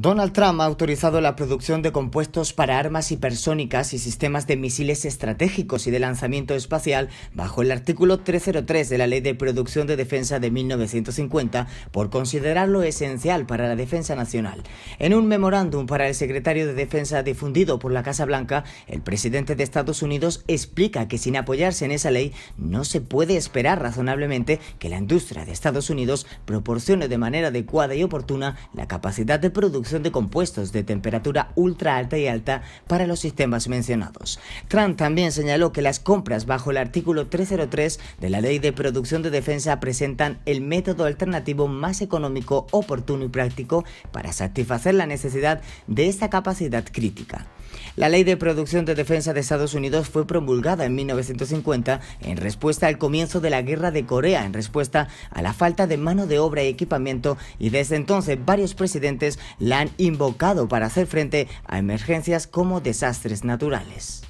Donald Trump ha autorizado la producción de compuestos para armas hipersónicas y sistemas de misiles estratégicos y de lanzamiento espacial bajo el artículo 303 de la Ley de Producción de Defensa de 1950 por considerarlo esencial para la defensa nacional. En un memorándum para el secretario de Defensa difundido por la Casa Blanca, el presidente de Estados Unidos explica que sin apoyarse en esa ley no se puede esperar razonablemente que la industria de Estados Unidos proporcione de manera adecuada y oportuna la capacidad de producción de compuestos de temperatura ultra alta y alta para los sistemas mencionados. Trump también señaló que las compras bajo el artículo 303 de la Ley de Producción de Defensa presentan el método alternativo más económico, oportuno y práctico para satisfacer la necesidad de esta capacidad crítica. La ley de producción de defensa de Estados Unidos fue promulgada en 1950 en respuesta al comienzo de la guerra de Corea, en respuesta a la falta de mano de obra y equipamiento, y desde entonces varios presidentes la han invocado para hacer frente a emergencias como desastres naturales.